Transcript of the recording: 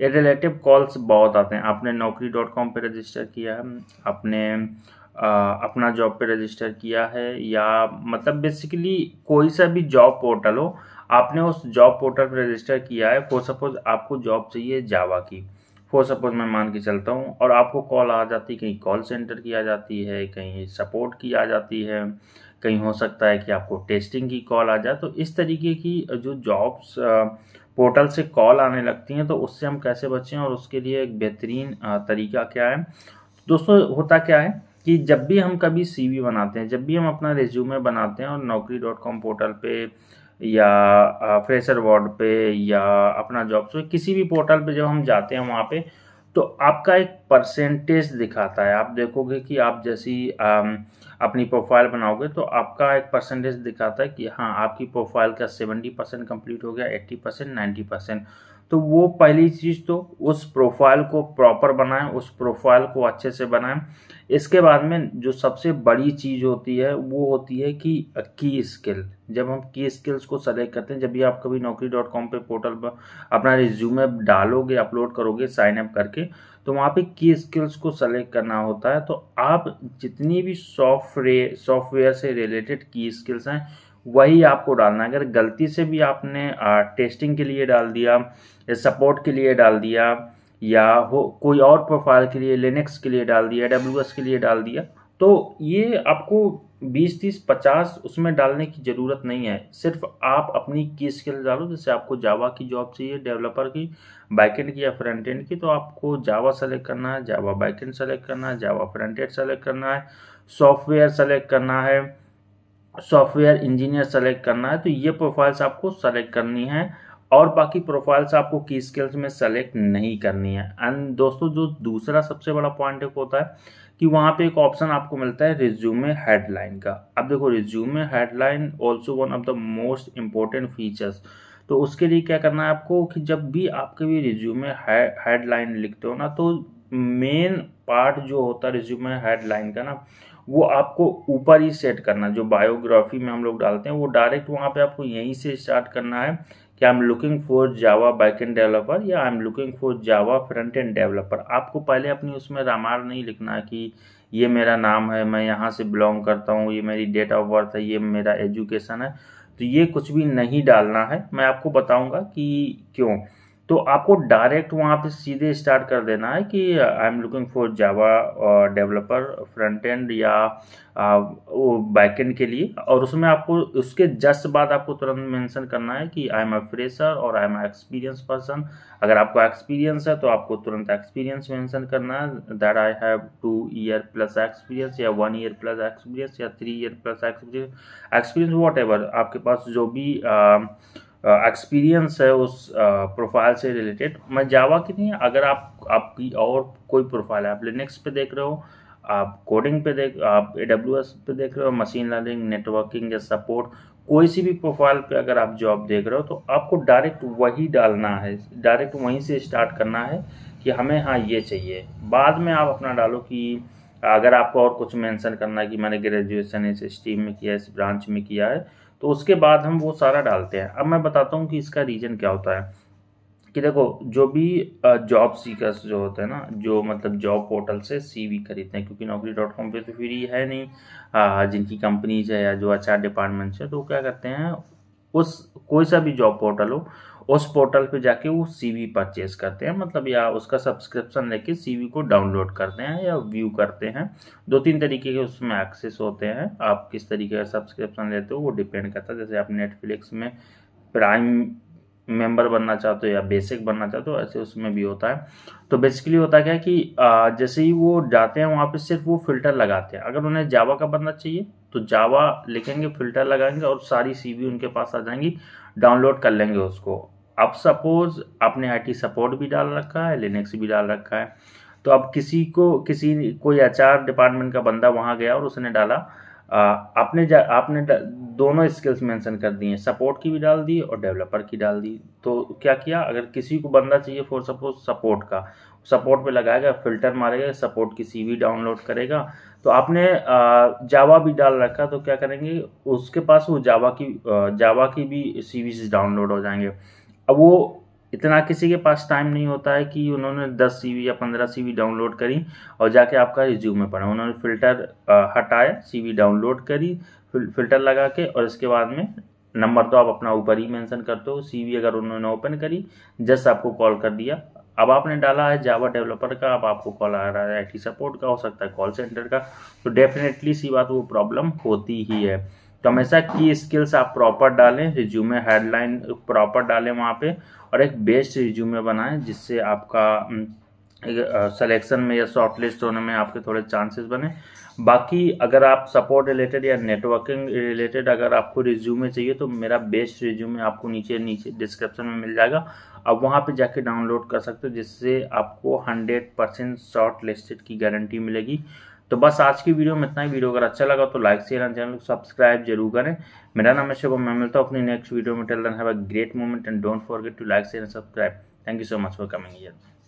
ये relative calls बहुत आते हैं आपने नौकरी डॉट कॉम पर रजिस्टर किया है आपने आ, अपना जॉब पे रजिस्टर किया है या मतलब बेसिकली कोई सा भी जॉब पोर्टल हो आपने उस जॉब पोर्टल पर रजिस्टर किया है फॉर सपोज आपको जॉब चाहिए जावा की फॉर सपोज मैं मान के चलता हूँ और आपको कॉल आ जाती है कहीं कॉल सेंटर की आ जाती है कहीं सपोर्ट की आ जाती है कहीं हो सकता है कि आपको टेस्टिंग की कॉल आ जाए तो इस तरीके की जो जॉब्स पोर्टल से कॉल आने लगती हैं तो उससे हम कैसे बचें और उसके लिए एक बेहतरीन तरीका क्या है दोस्तों होता क्या है कि जब भी हम कभी सीवी बनाते हैं जब भी हम अपना रिज्यूमे बनाते हैं और नौकरी डॉट कॉम पोर्टल पे या फ्रेशर वार्ड पे या अपना जॉब पे तो किसी भी पोर्टल पे जब हम जाते हैं वहाँ पे तो आपका एक परसेंटेज दिखाता है आप देखोगे कि आप जैसी अपनी प्रोफाइल बनाओगे तो आपका एक परसेंटेज दिखाता है कि हाँ आपकी प्रोफाइल का सेवेंटी परसेंट कम्प्लीट हो गया एट्टी परसेंट नाइन्टी परसेंट तो वो पहली चीज़ तो उस प्रोफाइल को प्रॉपर बनाएं उस प्रोफाइल को अच्छे से बनाएं इसके बाद में जो सबसे बड़ी चीज़ होती है वो होती है कि की स्किल जब हम की स्किल्स को सेलेक्ट करते हैं जब भी आप कभी नौकरी डॉट कॉम पर पोर्टल पर अपना रिज्यूमे डालोगे अपलोड करोगे साइन अप करके तो वहाँ पे की स्किल्स को सेलेक्ट करना होता है तो आप जितनी भी सॉफ्टवेयर सॉफ्टवेयर से रिलेटेड की स्किल्स हैं वही आपको डालना है अगर गलती से भी आपने टेस्टिंग के लिए डाल दिया या सपोर्ट के लिए डाल दिया या हो कोई और प्रोफाइल के लिए लिनक्स के लिए डाल दिया डब्ल्यू के लिए डाल दिया तो ये आपको 20 30 50 उसमें डालने की ज़रूरत नहीं है सिर्फ आप अपनी की स्किल डालो जैसे आपको जावा की जॉब चाहिए डेवलपर की बैकेंड की या फ्रंट एंड की तो आपको जावा सेलेक्ट करना है जावा बैकेंड सेलेक्ट करना है जावा फ्रंट एंड सेलेक्ट करना है सॉफ्टवेयर सेलेक्ट करना है सॉफ्टवेयर इंजीनियर सेलेक्ट करना है तो ये प्रोफाइल्स आपको सेलेक्ट करनी है और बाकी प्रोफाइल्स आपको की स्किल्स में सेलेक्ट नहीं करनी है एंड दोस्तों जो दूसरा सबसे बड़ा पॉइंट एक होता है कि वहाँ पे एक ऑप्शन आपको मिलता है रिज्यूमे हेडलाइन का अब देखो resume headline also one of the most important features तो उसके लिए क्या करना है आपको कि जब भी आपके भी रिज्यूमे हेडलाइन लिखते हो ना तो मेन पार्ट जो होता है रिज्यूमे हेडलाइन का ना वो आपको ऊपर ही सेट करना जो बायोग्राफी में हम लोग डालते हैं वो डायरेक्ट वहाँ पे आपको यहीं से स्टार्ट करना है कि I am looking for Java back end developer या I am looking for Java front end developer आपको पहले अपनी उसमें रामायण नहीं लिखना है कि ये मेरा नाम है मैं यहाँ से बिलोंग करता हूँ ये मेरी डेट ऑफ बर्थ है ये मेरा एजुकेशन है तो ये कुछ भी नहीं डालना है मैं आपको बताऊँगा कि क्यों तो आपको डायरेक्ट वहाँ पे सीधे स्टार्ट कर देना है कि I am looking for Java developer front end या बैक uh, एंड के लिए और उसमें आपको उसके जस्ट बाद आपको तुरंत मेंशन करना है कि आई एम अ फ्रेशर और I am a experience person अगर आपको एक्सपीरियंस है तो आपको तुरंत एक्सपीरियंस मेंशन करना है that I have two year plus experience या वन ईयर प्लस एक्सपीरियंस या three year plus experience experience what आपके पास जो भी uh, एक्सपीरियंस है उस प्रोफाइल से रिलेटेड मैं जावा की नहीं अगर आप आपकी और कोई प्रोफाइल है आप लिनक्स पे देख रहे हो आप कोडिंग पे देख आप ए डब्ल्यू एस पे देख रहे हो मशीन लर्निंग नेटवर्किंग या सपोर्ट कोई सी भी प्रोफाइल पे अगर आप जॉब देख रहे हो तो आपको डायरेक्ट वही डालना है डायरेक्ट वहीं से स्टार्ट करना है कि हमें हाँ ये चाहिए बाद में आप अपना डालो कि अगर आपको और कुछ मेंशन करना है कि मैंने ग्रेजुएशन इस स्ट्रीम में किया है इस ब्रांच में किया है तो उसके बाद हम वो सारा डालते हैं अब मैं बताता हूँ कि इसका रीज़न क्या होता है कि देखो जो भी जॉब सीकर्स जो होते हैं ना जो मतलब जॉब पोर्टल से सीवी खरीदते हैं क्योंकि नौकरी डॉट कॉम पर तो फ्री है नहीं आ, जिनकी कंपनीज है या जो अच्छा डिपार्टमेंट्स है तो वो क्या करते हैं उस कोई सा भी जॉब पोर्टल हो उस पोर्टल पे जाके वो सीवी परचेज करते हैं मतलब या उसका सब्सक्रिप्शन लेके सीवी को डाउनलोड करते हैं या व्यू करते हैं दो तीन तरीके के उसमें एक्सेस होते हैं आप किस तरीके का सब्सक्रिप्शन लेते हो वो डिपेंड करता है जैसे आप नेटफ्लिक्स में प्राइम मेंबर बनना चाहते हो या बेसिक बनना चाहते हो ऐसे उसमें भी होता है तो बेसिकली होता क्या है कि जैसे ही वो जाते हैं वहाँ पे सिर्फ वो फिल्टर लगाते हैं अगर उन्हें जावा का बनना चाहिए तो जावा लिखेंगे फिल्टर लगाएंगे और सारी सीवी उनके पास आ जाएंगी डाउनलोड कर लेंगे उसको अब सपोज आपने आई सपोर्ट भी डाल रखा है लिनक्स भी डाल रखा है तो अब किसी को किसी कोई एच डिपार्टमेंट का बंदा वहाँ गया और उसने डाला आपने जा, आपने दोनों स्किल्स मेंशन कर दिए सपोर्ट की भी डाल दी और डेवलपर की डाल दी तो क्या किया अगर किसी को बंदा चाहिए फॉर सपोज सपोर्ट का सपोर्ट पे लगाएगा फिल्टर मारेगा सपोर्ट की सीवी डाउनलोड करेगा तो आपने जावा भी डाल रखा तो क्या करेंगे उसके पास वो जावा की जावा की भी सीवीज डाउनलोड हो जाएंगे अब वो इतना किसी के पास टाइम नहीं होता है कि उन्होंने 10 सीवी या 15 सीवी डाउनलोड करी और जाके आपका रिज्यूम में पढ़ा उन्होंने फ़िल्टर हटाया सीवी डाउनलोड करी फ़िल्टर लगा के और इसके बाद में नंबर तो आप अपना ऊपर ही मेंशन करते हो सीवी अगर उन्होंने ओपन करी जस्ट आपको कॉल कर दिया अब आपने डाला है जावा डेवलपर का अब आपको कॉल आ रहा है आई सपोर्ट का हो सकता है कॉल सेंटर का तो डेफिनेटली सी बात वो प्रॉब्लम होती ही है तो हमेशा की स्किल्स आप प्रॉपर डालें रिज्यूमे हेडलाइन प्रॉपर डालें वहाँ पे और एक बेस्ट रिज्यूमे बनाएं जिससे आपका सिलेक्शन में या शॉर्टलिस्ट होने में आपके थोड़े चांसेस बने बाकी अगर आप सपोर्ट रिलेटेड या नेटवर्किंग रिलेटेड अगर आपको रिज्यूमे चाहिए तो मेरा बेस्ट रिज्यूमे आपको नीचे नीचे डिस्क्रिप्शन में मिल जाएगा आप वहाँ पे जाके डाउनलोड कर सकते हो जिससे आपको 100 परसेंट शॉर्ट लिस्टेड की गारंटी मिलेगी तो बस आज की वीडियो में इतना ही वीडियो अगर अच्छा लगा तो लाइक शेयर एंड चैनल को सब्सक्राइब जरूर करें मेरा नाम है शुभम मैं मिलता हूँ अपनी नेक्स्ट वीडियो में till then have a great moment and don't forget to like share and subscribe thank you so much for coming